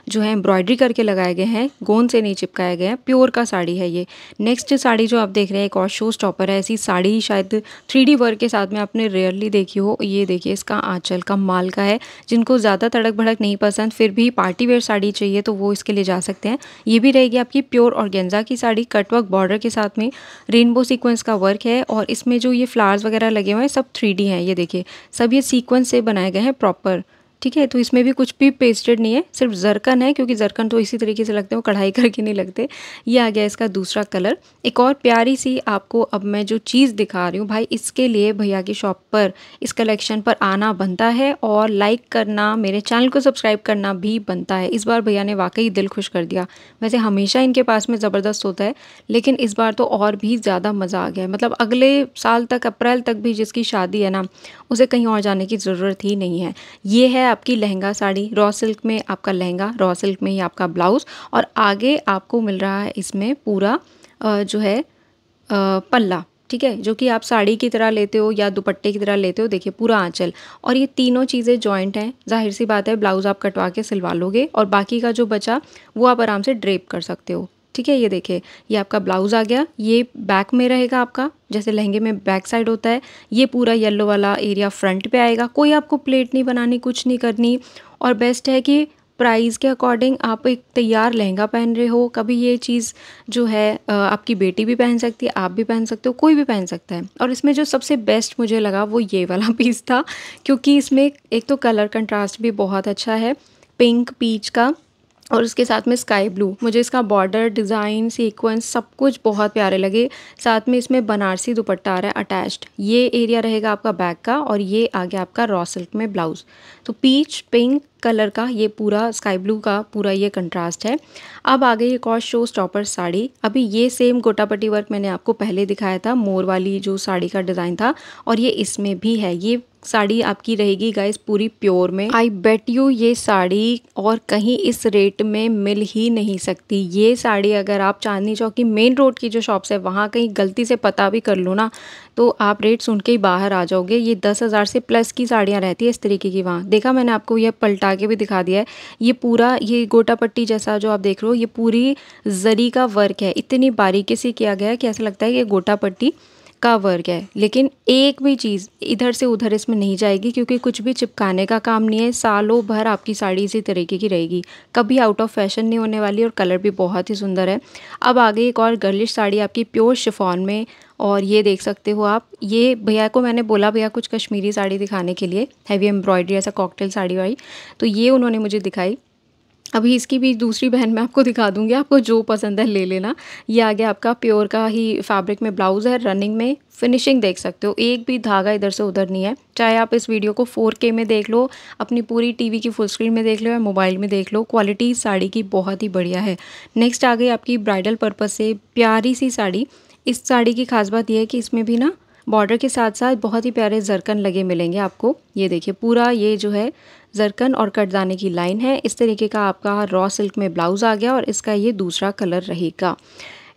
जो है एम्ब्रॉयडरी करके लगाए गए हैं गोंद से नहीं चिपकाया गया है प्योर का साड़ी है ये नेक्स्ट साड़ी जो आप देख रहे हैं एक और शो स्टॉपर है ऐसी साड़ी शायद थ्री वर्क के साथ में आपने रेयरली देखी हो ये देखिए इसका आँचल का माल का है जिनको ज़्यादा तड़क भड़क नहीं पसंद फिर भी पार्टी वेयर साड़ी चाहिए तो वो इसके लिए जा सकते हैं ये भी रहेगी आपकी प्योर और की साड़ी कटवर्क बॉर्डर के साथ में रेनबो सीक्वेंस का वर्क है और इसमें जो ये फ्लावर्स वगैरह लगे हुए हैं सब थ्री हैं ये देखिए सब ये सीक्वेंस से बनाए गए हैं प्रॉपर ठीक है तो इसमें भी कुछ भी पेस्टेड नहीं है सिर्फ जरकन है क्योंकि जरकन तो इसी तरीके से लगते हैं वो कढ़ाई करके नहीं लगते ये आ गया इसका दूसरा कलर एक और प्यारी सी आपको अब मैं जो चीज़ दिखा रही हूँ भाई इसके लिए भैया की शॉप पर इस कलेक्शन पर आना बनता है और लाइक करना मेरे चैनल को सब्सक्राइब करना भी बनता है इस बार भैया ने वाकई दिल खुश कर दिया वैसे हमेशा इनके पास में ज़बरदस्त होता है लेकिन इस बार तो और भी ज़्यादा मज़ा आ गया मतलब अगले साल तक अप्रैल तक भी जिसकी शादी है ना उसे कहीं और जाने की ज़रूरत ही नहीं है ये है आपकी लहंगा साड़ी रॉ सिल्क में आपका लहंगा रॉ सिल्क में ही आपका ब्लाउज़ और आगे आपको मिल रहा है इसमें पूरा जो है पल्ला ठीक है जो कि आप साड़ी की तरह लेते हो या दुपट्टे की तरह लेते हो देखिए पूरा आंचल और ये तीनों चीज़ें जॉइंट हैं जाहिर सी बात है ब्लाउज़ आप कटवा के सिलवा लोगे और बाकी का जो बचा वो आप आराम से ड्रेप कर सकते हो ठीक है ये देखिए ये आपका ब्लाउज़ आ गया ये बैक में रहेगा आपका जैसे लहंगे में बैक साइड होता है ये पूरा येलो वाला एरिया फ्रंट पे आएगा कोई आपको प्लेट नहीं बनानी कुछ नहीं करनी और बेस्ट है कि प्राइस के अकॉर्डिंग आप एक तैयार लहंगा पहन रहे हो कभी ये चीज़ जो है आपकी बेटी भी पहन सकती है आप भी पहन सकते हो कोई भी पहन सकता है और इसमें जो सबसे बेस्ट मुझे लगा वो ये वाला पीस था क्योंकि इसमें एक तो कलर कंट्रास्ट भी बहुत अच्छा है पिंक पीच का और उसके साथ में स्काई ब्लू मुझे इसका बॉर्डर डिज़ाइन सीक्वेंस सब कुछ बहुत प्यारे लगे साथ में इसमें बनारसी दुपट्टा आ रहा है अटैच्ड ये एरिया रहेगा आपका बैक का और ये आ गया आपका रॉ सिल्क में ब्लाउज़ तो पीच पिंक कलर का ये पूरा स्काई ब्लू का पूरा ये कंट्रास्ट है अब आ गई एक और शो स्टॉपर साड़ी अभी ये सेम गोटापट्टी वर्क मैंने आपको पहले दिखाया था मोर वाली जो साड़ी का डिज़ाइन था और ये इसमें भी है ये साड़ी आपकी रहेगी गाइस पूरी प्योर में आई बेट यू ये साड़ी और कहीं इस रेट में मिल ही नहीं सकती ये साड़ी अगर आप चांदनी चौक की मेन रोड की जो शॉप्स है वहाँ कहीं गलती से पता भी कर लो ना तो आप रेट सुन के ही बाहर आ जाओगे ये दस हज़ार से प्लस की साड़ियाँ रहती है इस तरीके की वहाँ देखा मैंने आपको यह पलटा उठा के भी दिखा दिया है ये पूरा ये गोटा पट्टी जैसा जो आप देख रहे हो ये पूरी जरी का वर्क है इतनी बारीकी से किया गया है कि ऐसा लगता है कि गोटा पट्टी का वर्क है लेकिन एक भी चीज़ इधर से उधर इसमें नहीं जाएगी क्योंकि कुछ भी चिपकाने का काम नहीं है सालों भर आपकी साड़ी इसी तरीके की रहेगी कभी आउट ऑफ फैशन नहीं होने वाली और कलर भी बहुत ही सुंदर है अब आगे एक और गर्लिश साड़ी आपकी प्योर शिफॉन में और ये देख सकते हो आप ये भैया को मैंने बोला भैया कुछ कश्मीरी साड़ी दिखाने के लिए हैवी एम्ब्रॉयडरी ऐसा कॉकटेल साड़ी वाई तो ये उन्होंने मुझे दिखाई अभी इसकी भी दूसरी बहन मैं आपको दिखा दूँगी आपको जो पसंद है ले लेना ये आ गया आपका प्योर का ही फैब्रिक में ब्लाउज़ है रनिंग में फिनिशिंग देख सकते हो एक भी धागा इधर से उधर नहीं है चाहे आप इस वीडियो को 4K में देख लो अपनी पूरी टीवी की फुल स्क्रीन में देख लो या मोबाइल में देख लो क्वालिटी साड़ी की बहुत ही बढ़िया है नेक्स्ट आ गई आपकी ब्राइडल पर्पज़ से प्यारी सी साड़ी इस साड़ी की खास बात यह है कि इसमें भी ना बॉर्डर के साथ साथ बहुत ही प्यारे ज़रकन लगे मिलेंगे आपको ये देखिए पूरा ये जो है ज़रकन और कटदाने की लाइन है इस तरीके का आपका रॉ सिल्क में ब्लाउज़ आ गया और इसका ये दूसरा कलर रहेगा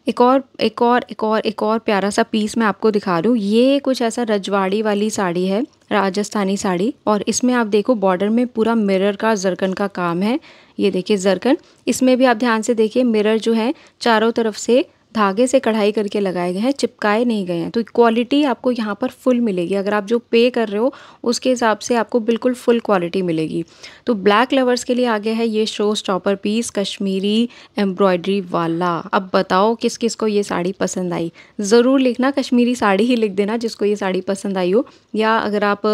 एक और एक और एक और एक और प्यारा सा पीस मैं आपको दिखा हूँ ये कुछ ऐसा रजवाड़ी वाली साड़ी है राजस्थानी साड़ी और इसमें आप देखो बॉर्डर में पूरा मिरर का जरकन का काम है ये देखिए जरकन इसमें भी आप ध्यान से देखिए मिरर जो है चारों तरफ से धागे से कढ़ाई करके लगाए गए हैं चिपकाए नहीं गए हैं तो क्वालिटी आपको यहाँ पर फुल मिलेगी अगर आप जो पे कर रहे हो उसके हिसाब से आपको बिल्कुल फुल क्वालिटी मिलेगी तो ब्लैक लवर्स के लिए आगे है ये show stopper piece Kashmiri embroidery वाला अब बताओ किस किस को ये साड़ी पसंद आई ज़रूर लिखना कश्मीरी साड़ी ही लिख देना जिसको ये साड़ी पसंद आई हो या अगर आप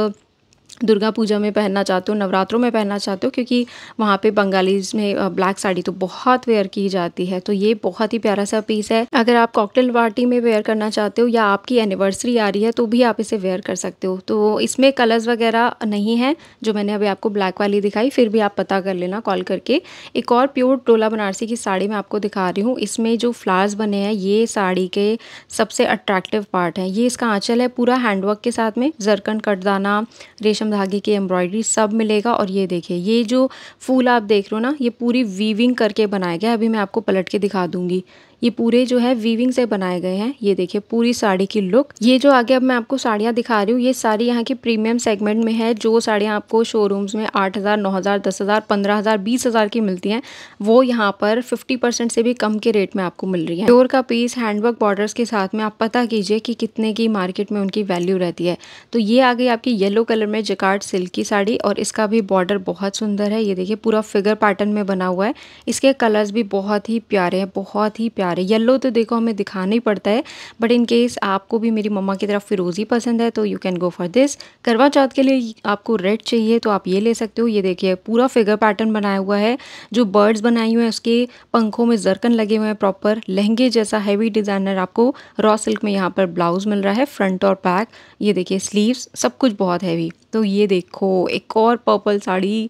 दुर्गा पूजा में पहनना चाहते हो नवरात्रों में पहनना चाहते हो क्योंकि वहाँ पे बंगालीज में ब्लैक साड़ी तो बहुत वेयर की जाती है तो ये बहुत ही प्यारा सा पीस है अगर आप कॉकटेल पार्टी में वेयर करना चाहते हो या आपकी एनिवर्सरी आ रही है तो भी आप इसे वेयर कर सकते हो तो इसमें कलर्स वगैरह नहीं है जो मैंने अभी आपको ब्लैक वाली दिखाई फिर भी आप पता कर लेना कॉल करके एक और प्योर टोला बनारसी की साड़ी मैं आपको दिखा रही हूँ इसमें जो फ्लावर्स बने हैं ये साड़ी के सबसे अट्रैक्टिव पार्ट है ये इसका आँचल है पूरा हैंडवर्क के साथ में जरकन कटदाना रेशम धागे की एम्ब्रॉयडरी सब मिलेगा और ये देखिए ये जो फूल आप देख रहे हो ना ये पूरी वीविंग करके बनाया गया अभी मैं आपको पलट के दिखा दूंगी ये पूरे जो है वीविंग से बनाए गए हैं ये देखिए पूरी साड़ी की लुक ये जो आगे अब मैं आपको साड़ियाँ दिखा रही हूँ ये सारी यहाँ की प्रीमियम सेगमेंट में है जो साड़ियाँ आपको शोरूम्स में आठ हज़ार नौ हज़ार दस हज़ार पंद्रह हज़ार बीस हज़ार की मिलती हैं वो यहाँ पर फिफ्टी परसेंट से भी कम के रेट में आपको मिल रही है डोर का पीस हैंडवर्क बॉर्डर्स के साथ में आप पता कीजिए कि कितने की मार्केट में उनकी वैल्यू रहती है तो ये आ गई आपकी येलो कलर में जकार्ड सिल्क की साड़ी और इसका भी बॉर्डर बहुत सुंदर है ये देखिए पूरा फिगर पैटर्न में बना हुआ है इसके कलर्स भी बहुत ही प्यारे हैं बहुत ही प्यारे आ रहे येलो तो देखो हमें दिखाना ही पड़ता है बट इन केस आपको भी मेरी मम्मा की तरफ फिरोज़ी पसंद है तो you can go for this Karva Chauth के लिए आपको रेड चाहिए तो आप ये ले सकते हो ये देखिए पूरा फिगर पैटर्न बनाया हुआ है जो बर्ड्स बनाई हुए हैं उसके पंखों में जरकन लगे हुए हैं प्रॉपर लहंगे जैसा हैवी डिज़ाइनर आपको रॉ सिल्क में यहाँ पर ब्लाउज़ मिल रहा है फ्रंट और बैक ये देखिए स्लीव्स सब कुछ बहुत हैवी तो ये देखो एक और पर्पल साड़ी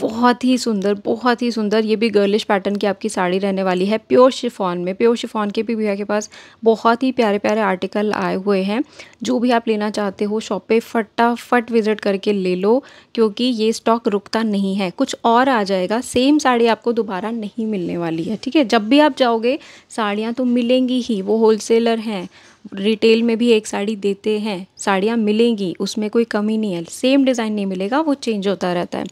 बहुत ही सुंदर बहुत ही सुंदर ये भी गर्लिश पैटर्न की आपकी साड़ी रहने वाली है प्योर शिफॉन में प्योर शिफॉन के भी भैया के पास बहुत ही प्यारे प्यारे आर्टिकल आए हुए हैं जो भी आप लेना चाहते हो शॉप पे फटाफट विज़िट करके ले लो क्योंकि ये स्टॉक रुकता नहीं है कुछ और आ जाएगा सेम साड़ी आपको दोबारा नहीं मिलने वाली है ठीक है जब भी आप जाओगे साड़ियाँ तो मिलेंगी ही वो होलसेलर हैं रिटेल में भी एक साड़ी देते हैं साड़ियाँ मिलेंगी उसमें कोई कमी नहीं है सेम डिज़ाइन नहीं मिलेगा वो चेंज होता रहता है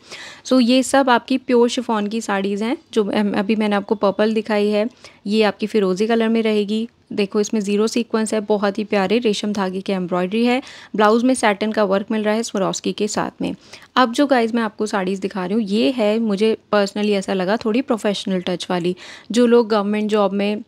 सो so, ये सब आपकी प्योर शिफॉन की साड़ीज़ हैं जो अभी मैंने आपको पर्पल दिखाई है ये आपकी फिरोज़ी कलर में रहेगी देखो इसमें ज़ीरो सीक्वेंस है बहुत ही प्यारे रेशम धागे की एम्ब्रॉयडरी है ब्लाउज़ में सैटन का वर्क मिल रहा है स्वरोस्की के साथ में अब जो गाइज मैं आपको साड़ीज़ दिखा रही हूँ ये है मुझे पर्सनली ऐसा लगा थोड़ी प्रोफेशनल टच वाली जो लोग गवर्नमेंट जॉब में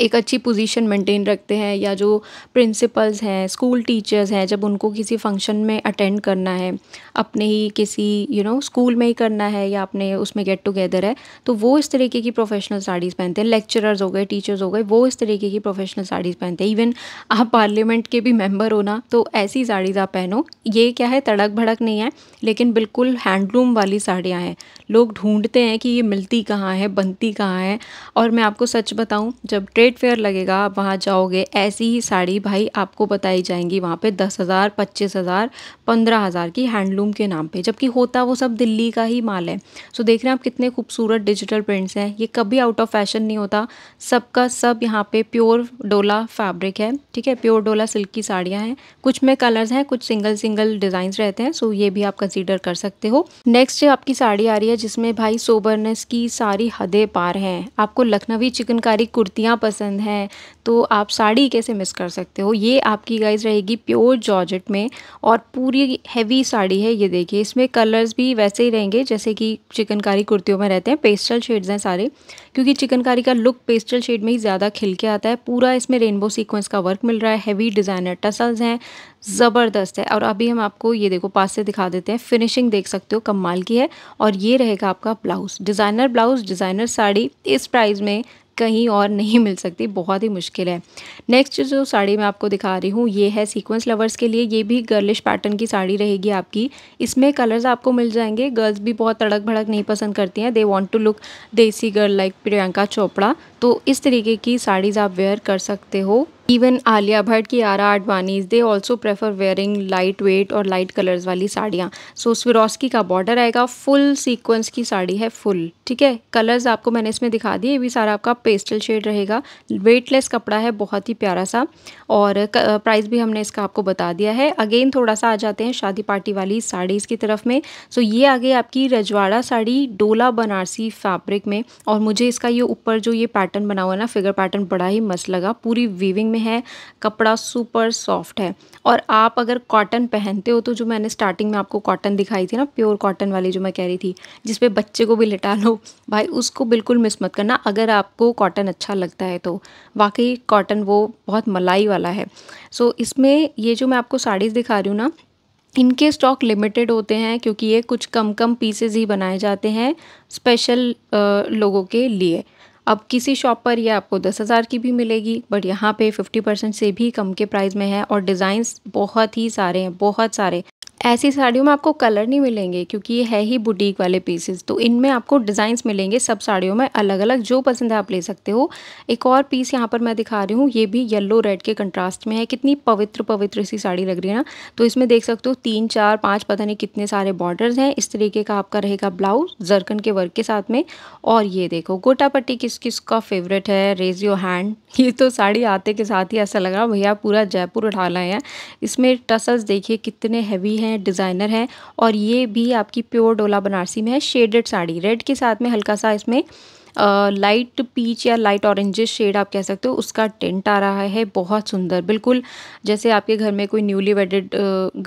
एक अच्छी पोजीशन मेंटेन रखते हैं या जो प्रिंसिपल्स हैं स्कूल टीचर्स हैं जब उनको किसी फंक्शन में अटेंड करना है अपने ही किसी यू नो स्कूल में ही करना है या अपने उसमें गेट टुगेदर है तो वो इस तरीके की प्रोफेशनल साड़ीज़ पहनते हैं लेक्चरर्स हो गए टीचर्स हो गए वो इस तरीके की प्रोफेशनल साड़ीज़ पहनते हैं इवन आप पार्लियामेंट के भी मेम्बर हो ना तो ऐसी साड़ीज़ आप पहनो ये क्या है तड़क भड़क नहीं है लेकिन बिल्कुल हैंडलूम वाली साड़ियाँ हैं लोग ढूंढते हैं कि ये मिलती कहाँ है बनती कहाँ है और मैं आपको सच बताऊँ जब ट्रेड फेयर लगेगा आप वहाँ जाओगे ऐसी ही साड़ी भाई आपको बताई जाएंगी वहाँ पे दस हज़ार पच्चीस हज़ार पंद्रह हज़ार की हैंडलूम के नाम पे जबकि होता वो सब दिल्ली का ही माल है सो देख रहे हैं आप कितने खूबसूरत डिजिटल प्रिंट्स हैं ये कभी आउट ऑफ फैशन नहीं होता सबका सब यहाँ पे प्योर डोला फैब्रिक है ठीक है प्योर डोला सिल्क की साड़ियाँ हैं कुछ में कलर्स हैं कुछ सिंगल सिंगल डिजाइन रहते हैं सो ये भी आप कंसिडर कर सकते हो नेक्स्ट आपकी साड़ी आ रही है जिसमें भाई सोबरनेस की सारी हदें पार हैं आपको लखनवी चिकनकारी कुर्तियाँ पसंद है तो आप साड़ी कैसे मिस कर सकते हो ये आपकी गाइज रहेगी प्योर जॉर्जेट में और पूरी हैवी साड़ी है ये देखिए इसमें कलर्स भी वैसे ही रहेंगे जैसे कि चिकनकारी कुर्तियों में रहते हैं पेस्टल शेड्स हैं सारे क्योंकि चिकनकारी का लुक पेस्टल शेड में ही ज़्यादा खिल के आता है पूरा इसमें रेनबो सीक्वेंस का वर्क मिल रहा है हैवी डिज़ाइनर टसल्स हैं ज़बरदस्त है और अभी हम आपको ये देखो पास से दिखा देते हैं फिनिशिंग देख सकते हो कम की है और ये रहेगा आपका blouse designer blouse designer sari इस प्राइस में कहीं और नहीं मिल सकती बहुत ही मुश्किल है नेक्स्ट जो साड़ी मैं आपको दिखा रही हूँ ये है सीक्वेंस लवर्स के लिए ये भी गर्लिश पैटर्न की साड़ी रहेगी आपकी इसमें कलर्स आपको मिल जाएंगे गर्ल्स भी बहुत तड़क भड़क नहीं पसंद करती हैं they want to look desi girl like Priyanka Chopra तो इस तरीके की साड़ीज़ आप वेयर कर सकते हो इवन आलिया भट्ट की आरा Advani's they also prefer wearing light weight और लाइट कलर्स वाली साड़ियाँ सो so, स्विरोस्की का बॉर्डर आएगा फुल सीक्वेंस की साड़ी है फुल ठीक है कलर्स आपको मैंने इसमें दिखा दिए ये भी सारा आपका पेस्टल शेड रहेगा वेटलेस कपड़ा है बहुत ही प्यारा सा और प्राइस भी हमने इसका आपको बता दिया है अगेन थोड़ा सा आ जाते हैं शादी पार्टी वाली साड़ीज़ की तरफ में सो so, ये आ गई आपकी रजवाड़ा साड़ी डोला बनारसी फैब्रिक में और मुझे इसका ये ऊपर जो ये पैटर्न बना हुआ है ना फिगर पैटर्न बड़ा ही मस्त लगा पूरी वीविंग में है कपड़ा सुपर सॉफ्ट है और आप अगर कॉटन पहनते हो तो जो मैंने स्टार्टिंग में आपको कॉटन दिखाई थी ना प्योर कॉटन वाली जो मैं कह रही थी जिसपे बच्चे को भी लिटा लो भाई उसको बिल्कुल मिस मत करना अगर आपको कॉटन अच्छा लगता है तो वाकई कॉटन वो बहुत मलाई वाला है सो so, इसमें ये जो मैं आपको साड़ीज़ दिखा रही हूँ ना इनके स्टॉक लिमिटेड होते हैं क्योंकि ये कुछ कम कम पीसेज ही बनाए जाते हैं स्पेशल लोगों के लिए अब किसी शॉप पर यह आपको दस हज़ार की भी मिलेगी बट यहाँ पे फिफ्टी परसेंट से भी कम के प्राइस में है और डिज़ाइंस बहुत ही सारे हैं बहुत सारे ऐसी साड़ियों में आपको कलर नहीं मिलेंगे क्योंकि ये है ही बुटीक वाले पीसेस तो इनमें आपको डिज़ाइंस मिलेंगे सब साड़ियों में अलग अलग जो पसंद है आप ले सकते हो एक और पीस यहाँ पर मैं दिखा रही हूँ ये भी येलो रेड के कंट्रास्ट में है कितनी पवित्र पवित्र सी साड़ी लग रही है ना तो इसमें देख सकते हो तीन चार पाँच पता नहीं कितने सारे बॉर्डर हैं इस तरीके का आपका रहेगा ब्लाउज जरकन के वर्क के साथ में और ये देखो गोटा पट्टी किस किस का फेवरेट है रेज योर हैंड ये तो साड़ी आते के साथ ही ऐसा लग रहा भैया पूरा जयपुर उठा लाए हैं इसमें टसल्स देखिए कितने हैवी हैं हैं डिज़ाइनर हैं और ये भी आपकी प्योर डोला बनारसी में है शेडेड साड़ी रेड के साथ में हल्का सा इसमें लाइट पीच या लाइट ऑरेंज शेड आप कह सकते हो उसका टेंट आ रहा है बहुत सुंदर बिल्कुल जैसे आपके घर में कोई न्यूली वेडेड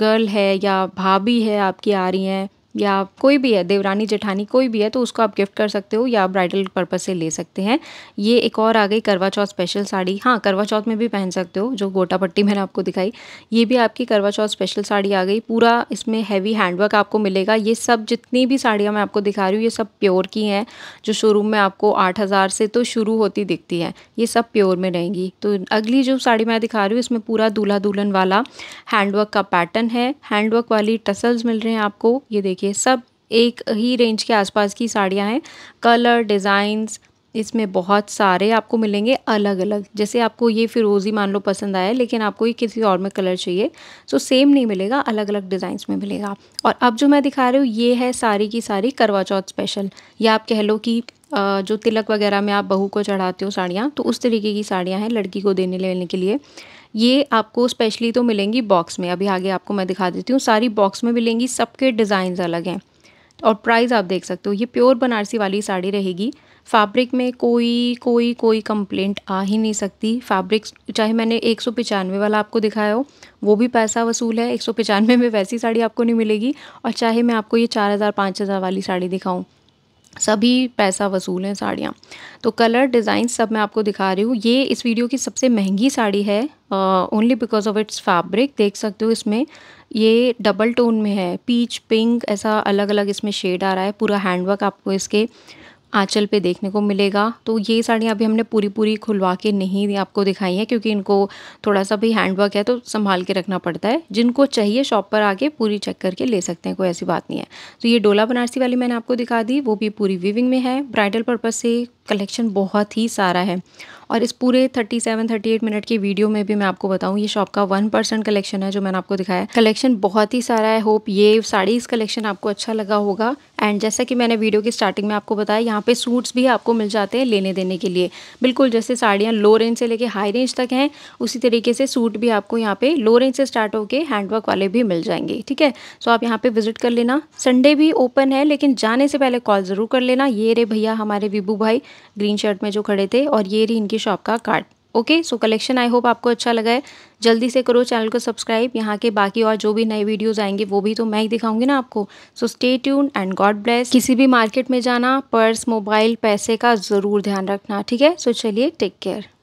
गर्ल है या भाभी है आपकी आ रही हैं या कोई भी है देवरानी जेठानी कोई भी है तो उसको आप गिफ्ट कर सकते हो या ब्राइडल पर्पज़ से ले सकते हैं ये एक और आ गई करवा चौथ स्पेशल साड़ी हाँ करवा चौथ में भी पहन सकते हो जो गोटा पट्टी मैंने आपको दिखाई ये भी आपकी करवा चौथ स्पेशल साड़ी आ गई पूरा इसमें हैवी हैंडवर्क आपको मिलेगा ये सब जितनी भी साड़ियाँ मैं आपको दिखा रही हूँ ये सब प्योर की हैं जो शोरूम में आपको आठ हज़ार से तो शुरू होती दिखती है ये सब प्योर में रहेंगी तो अगली जो साड़ी मैं दिखा रही हूँ इसमें पूरा दूल्हा दुल्हन वाला हैंडवर्क का पैटर्न है हैंडवर्क वाली टसल्स मिल रहे हैं आपको ये देखिए देखिए सब एक ही रेंज के आसपास की साड़ियाँ हैं कलर डिज़ाइंस इसमें बहुत सारे आपको मिलेंगे अलग अलग जैसे आपको ये फिरोज़ी मान लो पसंद आया लेकिन आपको ये किसी और में कलर चाहिए सो तो सेम नहीं मिलेगा अलग अलग डिज़ाइंस में मिलेगा और अब जो मैं दिखा रही हूँ ये है सारी की सारी करवा चौथ स्पेशल या आप कह लो कि जो तिलक वगैरह में आप बहू को चढ़ाते हो साड़ियाँ तो उस तरीके की साड़ियाँ हैं लड़की को देने लेने के लिए ये आपको स्पेशली तो मिलेंगी बॉक्स में अभी आगे आपको मैं दिखा देती हूँ सारी बॉक्स में मिलेंगी सबके डिज़ाइंस अलग हैं और प्राइस आप देख सकते हो ये प्योर बनारसी वाली साड़ी रहेगी फैब्रिक में कोई कोई कोई कंप्लेंट आ ही नहीं सकती फैब्रिक चाहे मैंने एक सौ पचानवे वाला आपको दिखाया हो वो भी पैसा वसूल है एक सौ पचानवे में वैसी साड़ी आपको नहीं मिलेगी और चाहे मैं आपको ये चार हज़ार पाँच हज़ार वाली साड़ी दिखाऊँ सभी पैसा वसूल हैं साड़ियाँ तो कलर डिज़ाइन सब मैं आपको दिखा रही हूँ ये इस वीडियो की सबसे महंगी साड़ी है only because of its fabric देख सकते हो इसमें ये डबल टोन में है पीच पिंक ऐसा अलग अलग इसमें शेड आ रहा है पूरा हैंडवर्क आपको इसके आंचल पे देखने को मिलेगा तो ये साड़ियाँ अभी हमने पूरी पूरी खुलवा के नहीं आपको दिखाई हैं क्योंकि इनको थोड़ा सा भी हैंड वर्क है तो संभाल के रखना पड़ता है जिनको चाहिए शॉप पर आके पूरी चेक करके ले सकते हैं कोई ऐसी बात नहीं है तो ये डोला बनारसी वाली मैंने आपको दिखा दी वो भी पूरी विविंग में है ब्राइडल पर्पज़ से कलेक्शन बहुत ही सारा है और इस पूरे 37 38 मिनट की वीडियो में भी मैं आपको बताऊं ये शॉप का वन परसेंट कलेक्शन है जो मैंने आपको दिखाया कलेक्शन बहुत ही सारा है होप ये साड़ीज़ कलेक्शन आपको अच्छा लगा होगा एंड जैसा कि मैंने वीडियो की स्टार्टिंग में आपको बताया यहाँ पे सूट्स भी आपको मिल जाते हैं लेने देने के लिए बिल्कुल जैसे साड़ियाँ लो रेंज से लेके हाई रेंज तक हैं उसी तरीके से सूट भी आपको यहाँ पे लो रेंज से स्टार्ट होकर हैंडवर्क वाले भी मिल जाएंगे ठीक है सो आप यहाँ पर विजिट कर लेना संडे भी ओपन है लेकिन जाने से पहले कॉल ज़रूर कर लेना ये रे भैया हमारे विभू भाई ग्रीन शर्ट में जो खड़े थे और ये रही इनकी शॉप का card okay so collection I hope आपको अच्छा लगा है जल्दी से करो चैनल को सब्सक्राइब यहाँ के बाकी और जो भी नए वीडियोस आएंगे वो भी तो मैं ही दिखाऊंगी ना आपको so stay tune and God bless किसी भी मार्केट में जाना पर्स मोबाइल पैसे का ज़रूर ध्यान रखना ठीक है सो so, चलिए टेक केयर